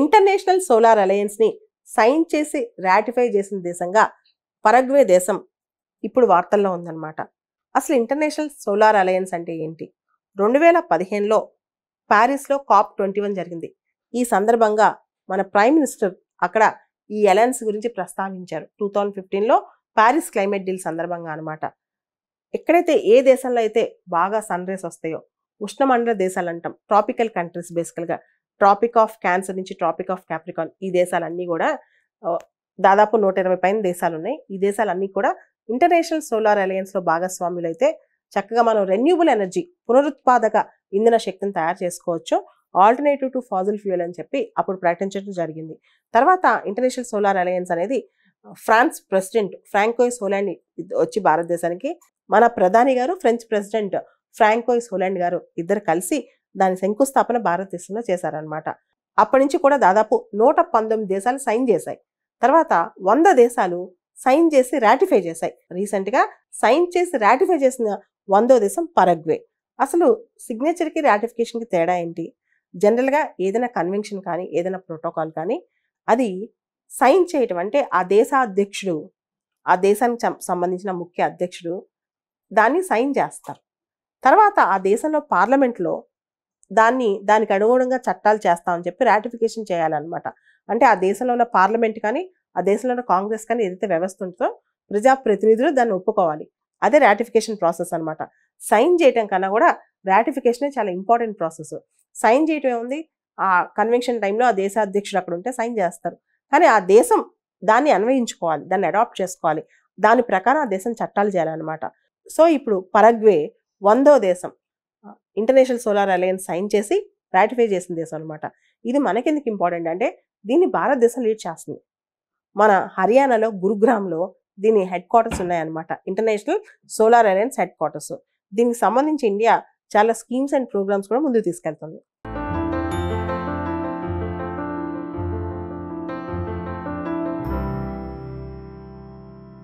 international solar అలయన్స్ని sign చేసి ratify చేసిన దేశంగా పరగ్వే దేశం ఇప్పుడు వార్తల్లో ఉందన్నమాట అసలు ఇంటర్నేషనల్ సోలార్ అలయన్స్ అంటే ఏంటి రెండు వేల పదిహేనులో ప్యారిస్లో కాప్ ట్వంటీ వన్ జరిగింది ఈ సందర్భంగా మన ప్రైమ్ మినిస్టర్ అక్కడ ఈ అలయన్స్ గురించి ప్రస్తావించారు టూ థౌజండ్ ఫిఫ్టీన్లో ప్యారిస్ క్లైమేట్ డీల్ సందర్భంగా అనమాట ఎక్కడైతే ఏ దేశంలో అయితే బాగా సన్ రైస్ వస్తాయో ఉష్ణమండల దేశాలు అంటాం ట్రాపికల్ కంట్రీస్ బేసికల్గా ట్రాపిక్ ఆఫ్ క్యాన్సర్ నుంచి ట్రాపిక్ ఆఫ్ క్యాప్రికాన్ ఈ దేశాలన్నీ కూడా దాదాపు నూట ఇరవై దేశాలు ఉన్నాయి ఈ దేశాలన్నీ కూడా ఇంటర్నేషనల్ సోలార్ అలయన్స్లో భాగస్వాములైతే చక్కగా మనం రెన్యూబుల్ ఎనర్జీ పునరుత్పాదక ఇంధన శక్తిని తయారు చేసుకోవచ్చు ఆల్టర్నేటివ్ టు ఫాజిల్ ఫ్యూయల్ అని చెప్పి అప్పుడు ప్రకటించడం జరిగింది తర్వాత ఇంటర్నేషనల్ సోలార్ అలయన్స్ అనేది ఫ్రాన్స్ ప్రెసిడెంట్ ఫ్రాంకోయిస్ సోలాండ్ వచ్చి భారతదేశానికి మన ప్రధాని గారు ఫ్రెంచ్ ప్రెసిడెంట్ ఫ్రాంకోయిస్ సోలాండ్ గారు ఇద్దరు కలిసి దాని శంకుస్థాపన భారతదేశంలో చేశారనమాట అప్పటి నుంచి కూడా దాదాపు నూట పంతొమ్మిది దేశాలు సైన్ చేశాయి తర్వాత వంద దేశాలు సైన్ చేసి రాటిఫై చేశాయి రీసెంట్గా సైన్ చేసి రాటిఫై చేసిన వందో దేశం పరగ్వే అసలు సిగ్నేచర్కి రాటిఫికేషన్కి తేడా ఏంటి జనరల్గా ఏదైనా కన్వెన్షన్ కానీ ఏదైనా ప్రోటోకాల్ కానీ అది సైన్ చేయటం అంటే ఆ దేశాధ్యక్షుడు ఆ దేశానికి సంబంధించిన ముఖ్య అధ్యక్షుడు దాన్ని సైన్ చేస్తారు తర్వాత ఆ దేశంలో పార్లమెంట్లో దాన్ని దానికి అనుగుణంగా చట్టాలు చేస్తామని చెప్పి రాటిఫికేషన్ చేయాలన్నమాట అంటే ఆ దేశంలో ఉన్న పార్లమెంట్ కానీ ఆ దేశంలో ఉన్న కాంగ్రెస్ కానీ ఏదైతే వ్యవస్థ ఉంటుందో ప్రజాప్రతినిధులు దాన్ని ఒప్పుకోవాలి అదే రాటిఫికేషన్ ప్రాసెస్ అనమాట సైన్ చేయటం కన్నా కూడా రాటిఫికేషనే చాలా ఇంపార్టెంట్ ప్రాసెస్ సైన్ చేయటం ఏముంది ఆ కన్వెన్షన్ టైంలో ఆ దేశ అధ్యక్షుడు అక్కడ ఉంటే సైన్ చేస్తారు కానీ ఆ దేశం దాన్ని అన్వయించుకోవాలి దాన్ని అడాప్ట్ చేసుకోవాలి దాని ప్రకారం ఆ దేశం చట్టాలు చేయాలన్నమాట సో ఇప్పుడు పరగ్వే వందో దేశం ఇంటర్నేషనల్ సోలార్ అలయన్స్ సైన్ చేసి రాటిఫై చేసిన దేశం అనమాట ఇది మనకెందుకు ఇంపార్టెంట్ అంటే దీన్ని భారతదేశం లీడ్ చేస్తుంది మన హర్యానాలో గురుగ్రామ్లో దీని హెడ్ క్వార్టర్స్ ఉన్నాయన్నమాట international solar alliance headquarters దీనికి సంబంధించి ఇండియా చాలా స్కీమ్స్ అండ్ ప్రోగ్రామ్స్ కూడా ముందుకు తీసుకెళ్తుంది